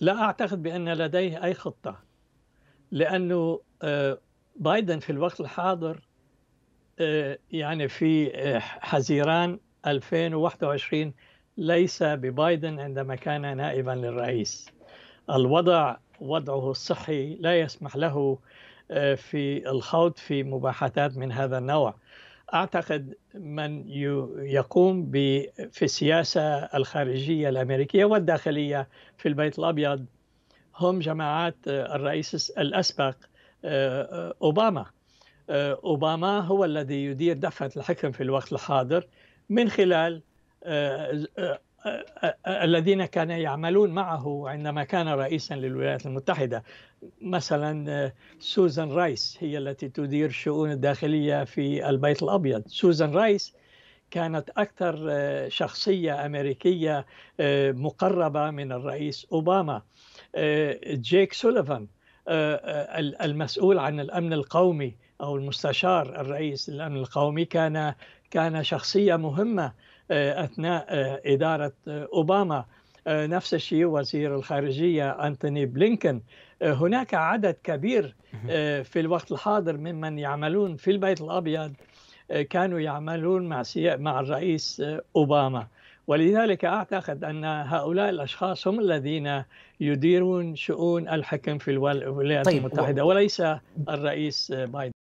لا أعتقد بأن لديه أي خطة لأنه آه، بايدن في الوقت الحاضر آه، يعني في آه، حزيران 2021 ليس ببايدن عندما كان نائبا للرئيس الوضع وضعه الصحي لا يسمح له في الخوض في مباحثات من هذا النوع اعتقد من يقوم في السياسه الخارجيه الامريكيه والداخليه في البيت الابيض هم جماعات آه، الرئيس الاسبق آه، آه، اوباما اوباما هو الذي يدير دفعه الحكم في الوقت الحاضر من خلال الذين كان يعملون معه عندما كان رئيسا للولايات المتحدة مثلا سوزان رايس هي التي تدير الشؤون الداخلية في البيت الأبيض سوزان رايس كانت أكثر شخصية أمريكية مقربة من الرئيس أوباما جيك سوليفان المسؤول عن الأمن القومي او المستشار الرئيس للامن القومي كان كان شخصيه مهمه آه، اثناء آه، اداره آه، اوباما نفس الشيء وزير الخارجيه انتوني بلينكن هناك عدد كبير في الوقت الحاضر ممن يعملون في البيت الابيض كانوا يعملون مع مع الرئيس اوباما ولذلك اعتقد ان هؤلاء الاشخاص هم الذين يديرون شؤون الحكم في الولايات طيب المتحده وليس الرئيس بايدن